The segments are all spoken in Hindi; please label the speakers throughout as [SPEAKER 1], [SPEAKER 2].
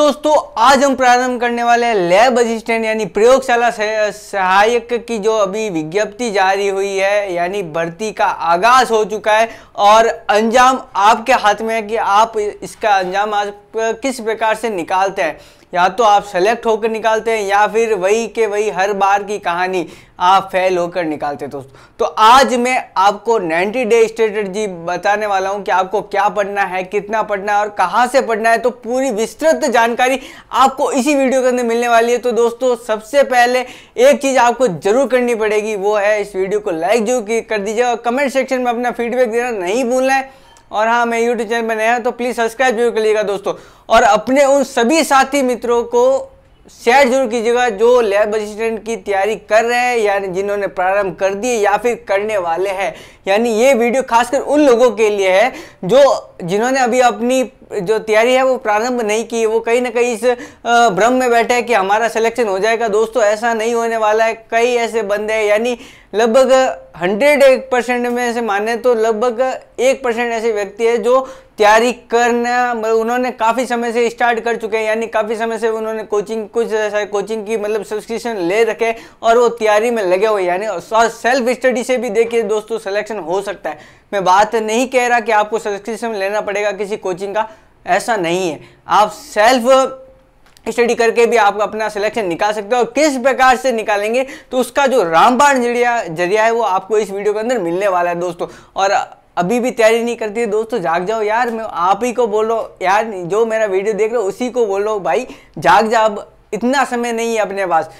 [SPEAKER 1] दोस्तों आज हम प्रारंभ करने वाले लैब असिस्टेंट यानी प्रयोगशाला सहायक की जो अभी विज्ञप्ति जारी हुई है यानी भर्ती का आगाज हो चुका है और अंजाम आपके हाथ में है कि आप इसका अंजाम आप किस प्रकार से निकालते हैं या तो आप सेलेक्ट होकर निकालते हैं या फिर वही के वही हर बार की कहानी आप फेल होकर निकालते हैं दोस्तों तो आज मैं आपको 90 डे स्ट्रेटजी बताने वाला हूं कि आपको क्या पढ़ना है कितना पढ़ना है और कहां से पढ़ना है तो पूरी विस्तृत जानकारी आपको इसी वीडियो के अंदर मिलने वाली है तो दोस्तों सबसे पहले एक चीज़ आपको जरूर करनी पड़ेगी वो है इस वीडियो को लाइक जरूर कर दीजिए और कमेंट सेक्शन में अपना फीडबैक देना नहीं भूलना है और हाँ मैं यूट्यूब चैनल पर नया तो प्लीज़ सब्सक्राइब जरूर करिएगा दोस्तों और अपने उन सभी साथी मित्रों को शेयर जरूर कीजिएगा जो लैब असिस्टेंट की तैयारी कर रहे हैं यानी जिन्होंने प्रारंभ कर दिए या फिर करने वाले हैं यानी ये वीडियो खासकर उन लोगों के लिए है जो जिन्होंने अभी अपनी जो तैयारी है वो प्रारंभ नहीं की वो कहीं ना कहीं इस भ्रम में बैठे हैं कि हमारा सिलेक्शन हो जाएगा दोस्तों ऐसा नहीं होने वाला है कई ऐसे बंदे हैं यानी लगभग हंड्रेड एक परसेंट में से माने तो लगभग एक परसेंट ऐसे व्यक्ति है जो तैयारी करना मतलब उन्होंने काफ़ी समय से स्टार्ट कर चुके हैं यानी काफ़ी समय से उन्होंने कोचिंग कुछ कोचिंग की मतलब सब्सक्रिप्शन ले रखे और वो तैयारी में लगे हुए यानी सेल्फ स्टडी से भी देखिए दोस्तों सिलेक्शन हो सकता है मैं बात नहीं कह रहा कि आपको सब्सक्रिप्शन लेना पड़ेगा किसी कोचिंग का ऐसा नहीं है आप सेल्फ स्टडी करके भी आप अपना सिलेक्शन निकाल सकते हो और किस प्रकार से निकालेंगे तो उसका जो रामबाण जरिया जरिया है वो आपको इस वीडियो के अंदर मिलने वाला है दोस्तों और अभी भी तैयारी नहीं करती है दोस्तों जाग जाओ यार मैं आप ही को बोलो यार जो मेरा वीडियो देख रहे हो उसी को बोलो भाई जाग जा अब इतना समय नहीं है अपने पास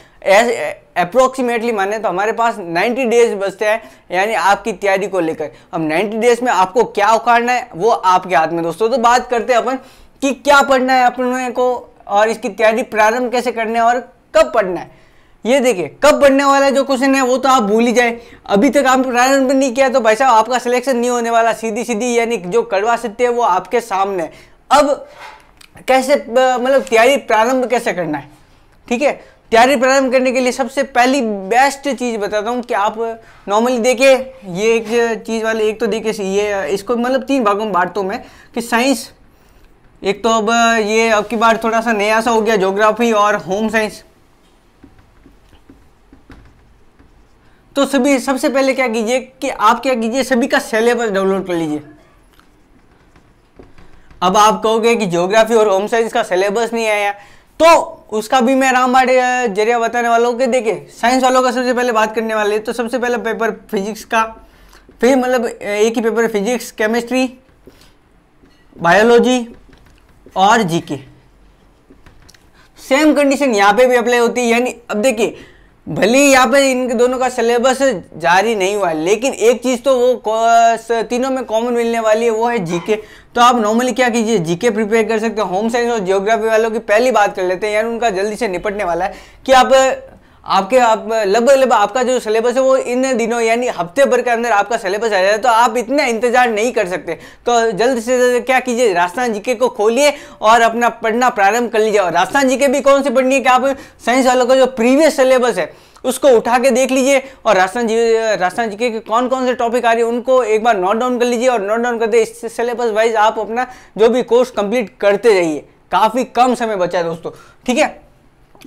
[SPEAKER 1] अप्रोक्सीमेटली माने तो हमारे पास 90 डेज बचते हैं यानी आपकी तैयारी को लेकर अब 90 डेज में आपको क्या उखाड़ना है वो आपके हाथ में दोस्तों तो बात करते हैं अपन कि क्या पढ़ना है अपने को और इसकी तैयारी प्रारंभ कैसे करना है और कब पढ़ना है ये देखिए कब बनने वाला है जो क्वेश्चन है वो तो आप भूल ही जाए अभी तक आप रन नहीं किया तो भाई साहब आपका सिलेक्शन नहीं होने वाला सीधी सीधी यानी जो कड़वा सत्य है वो आपके सामने अब कैसे मतलब तैयारी प्रारंभ कैसे करना है ठीक है तैयारी प्रारंभ करने के लिए सबसे पहली बेस्ट चीज़ बताता हूँ कि आप नॉर्मली देखिए ये एक चीज़ वाले एक तो देखिए ये इसको मतलब तीन भागों में बांटता हूँ मैं कि साइंस एक तो अब ये अब की बार थोड़ा सा नया सा हो गया जोग्राफी और होम साइंस तो सभी सबसे पहले क्या कीजिए कि आप क्या कीजिए सभी का सिलेबस डाउनलोड कर लीजिए अब आप कहोगे कि ज्योग्राफी और होम साइंस का सिलेबस नहीं आया तो उसका भी मैं राम जरिया बताने वालों के देखे साइंस वालों का सबसे पहले बात करने वाले तो सबसे पहले पेपर फिजिक्स का फिर मतलब एक ही पेपर फिजिक्स केमिस्ट्री बायोलॉजी और जीके सेम कंडीशन यहाँ पे भी अप्लाई होती है यानी अब देखिए भले ही यहाँ पे इन दोनों का सिलेबस जारी नहीं हुआ है लेकिन एक चीज़ तो वो तीनों में कॉमन मिलने वाली है वो है जीके तो आप नॉर्मली क्या कीजिए जीके प्रिपेयर कर सकते हैं होम साइंस और जियोग्राफी वालों की पहली बात कर लेते हैं यार उनका जल्दी से निपटने वाला है कि आप आपके आप लगभग लगभग आपका जो सिलेबस है वो इन दिनों यानी हफ्ते भर के अंदर आपका सिलेबस आ जाए तो आप इतना इंतजार नहीं कर सकते तो जल्द से जल्द क्या कीजिए राजस्थान जीके को खोलिए और अपना पढ़ना प्रारंभ कर लीजिए और राजस्थान जीके भी कौन से पढ़नी है कि आप साइंस वालों का जो प्रीवियस सिलेबस है उसको उठा के देख लीजिए और राजस्थान जी राजस्थान जी के कौन कौन से टॉपिक आ रही है उनको एक बार नोट डाउन कर लीजिए और नोट डाउन करते इस सिलेबस वाइज आप अपना जो भी कोर्स कंप्लीट करते रहिए काफ़ी कम समय बचा है दोस्तों ठीक है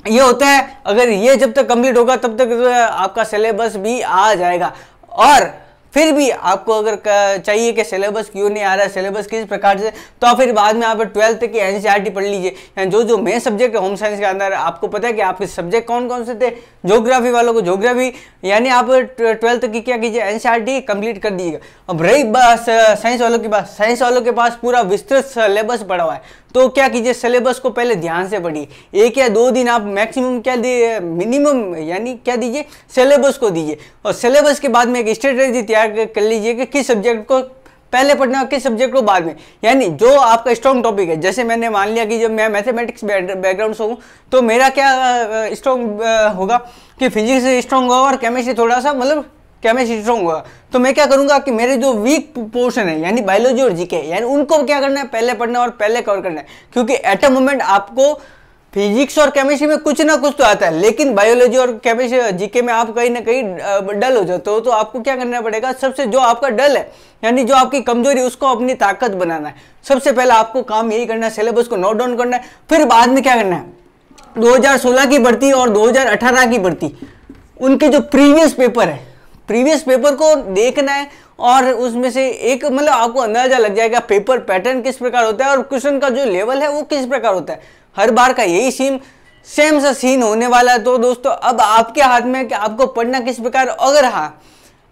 [SPEAKER 1] ये होता है अगर ये जब तक कंप्लीट होगा तब तक तो आपका सिलेबस भी आ जाएगा और फिर भी आपको अगर चाहिए कि सिलेबस क्यों नहीं आ रहा है सिलेबस किस प्रकार से तो फिर बाद में आप ट्वेल्थ की एन e पढ़ लीजिए जो जो मेन सब्जेक्ट है होम साइंस के अंदर आपको पता है कि आपके सब्जेक्ट कौन कौन से थे जोग्राफी वालों को जोग्राफी यानी आप ट्वेल्थ की क्या कीजिए एन कंप्लीट e कर दीजिएगा अब रही साइंस वालों के पास साइंस वालों के पास पूरा विस्तृत सिलेबस पड़ा हुआ है तो क्या कीजिए सिलेबस को पहले ध्यान से पढ़िए एक या दो दिन आप मैक्सिमम क्या दिए मिनिमम यानी क्या दीजिए सिलेबस को दीजिए और सिलेबस के बाद में एक स्ट्रेटेजी तैयार कर लीजिए कि किस सब्जेक्ट को पहले पढ़ना है किस सब्जेक्ट को बाद में यानी जो आपका स्ट्रॉन्ग टॉपिक है जैसे मैंने मान लिया कि जब मैं मैथमेटिक्स बैकग्राउंड से हूँ तो मेरा क्या स्ट्रॉन्ग होगा कि फिजिक्स स्ट्रॉन्ग होगा और केमिस्ट्री थोड़ा सा मतलब क्या मैं स्ट्रॉन्ग होगा तो मैं क्या करूंगा कि मेरे जो वीक पोर्शन है यानी बायोलॉजी और जीके यानी उनको क्या करना है पहले पढ़ना और पहले कवर करना है क्योंकि एट अ मोमेंट आपको फिजिक्स और केमिस्ट्री में कुछ ना कुछ तो आता है लेकिन बायोलॉजी और केमिस्ट्री जीके में आप कहीं ना कहीं डल हो जाते हो तो आपको क्या करना पड़ेगा सबसे जो आपका डल है यानी जो आपकी कमजोरी उसको अपनी ताकत बनाना है सबसे पहले आपको काम यही करना है सिलेबस को नोट डाउन करना है फिर बाद में क्या करना है 2016 की भर्ती और 2018 की भर्ती उनके जो प्रीवियस पेपर है प्रीवियस पेपर को देखना है और उसमें से एक मतलब आपको अंदाजा लग जाएगा पेपर पैटर्न किस प्रकार होता है और क्वेश्चन का जो लेवल है वो किस प्रकार होता है हर बार का यही सीम सेम सा सीन होने वाला है तो दोस्तों अब आपके हाथ में है कि आपको पढ़ना किस प्रकार अगर हाँ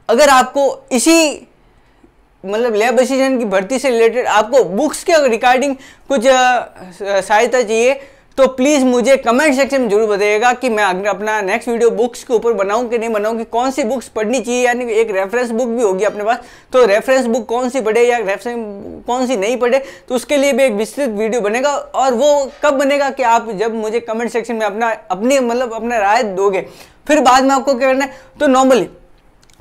[SPEAKER 1] अगर आपको इसी मतलब लैब असिस्टेंट की भर्ती से रिलेटेड आपको बुक्स के रिकॉर्डिंग कुछ सहायता चाहिए तो प्लीज़ मुझे कमेंट सेक्शन में जरूर बताइएगा कि मैं अगर अपना नेक्स्ट वीडियो बुक्स के ऊपर बनाऊं कि नहीं बनाऊं कि कौन सी बुक्स पढ़नी चाहिए यानी एक रेफरेंस बुक भी होगी अपने पास तो रेफरेंस बुक कौन सी पढ़े या रेफरेंस कौन सी नहीं पढ़े तो उसके लिए भी एक विस्तृत वीडियो बनेगा और वो कब बनेगा कि आप जब मुझे कमेंट सेक्शन में अपना अपनी मतलब अपना राय दोगे फिर बाद में आपको क्या करना है तो नॉर्मली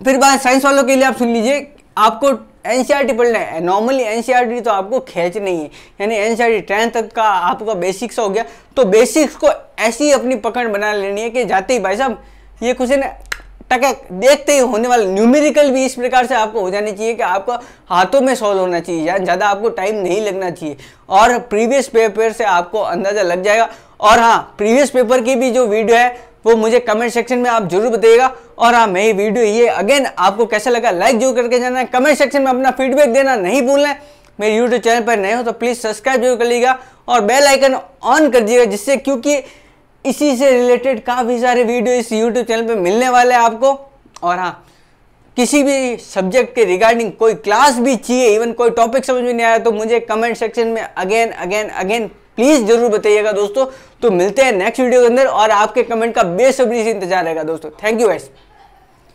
[SPEAKER 1] फिर बाद साइंस वालों के लिए आप सुन लीजिए आपको एन पढ़ लें नॉर्मली एन तो आपको खेच नहीं है यानी एन सी टेंथ तक का आपका बेसिक्स हो गया तो बेसिक्स को ऐसी अपनी पकड़ बना लेनी है कि जाते ही भाई साहब ये कुछ ना टके देखते ही होने वाला न्यूमेरिकल भी इस प्रकार से आपको हो जानी चाहिए कि आपका हाथों में सॉल्व होना चाहिए या ज़्यादा आपको टाइम नहीं लगना चाहिए और प्रीवियस पेपर से आपको अंदाज़ा लग जाएगा और हाँ प्रीवियस पेपर की भी जो वीडियो है वो मुझे कमेंट सेक्शन में आप जरूर बताइएगा और हाँ मेरी वीडियो ये अगेन आपको कैसा लगा लाइक जरूर करके जाना है कमेंट सेक्शन में अपना फीडबैक देना नहीं भूलना है मेरे यूट्यूब चैनल पर नए हो तो प्लीज़ सब्सक्राइब जरूर कर लीजिएगा और बेल आइकन ऑन कर दीजिएगा जिससे क्योंकि इसी से रिलेटेड काफ़ी सारे वीडियो इस यूट्यूब चैनल पर मिलने वाले हैं आपको और हाँ किसी भी सब्जेक्ट के रिगार्डिंग कोई क्लास भी चाहिए इवन कोई टॉपिक समझ में नहीं आया तो मुझे कमेंट सेक्शन में अगेन अगेन अगेन प्लीज़ जरूर बताइएगा दोस्तों तो मिलते हैं नेक्स्ट वीडियो के अंदर और आपके कमेंट का बेसब्री से इंतजार रहेगा दोस्तों थैंक यू वैस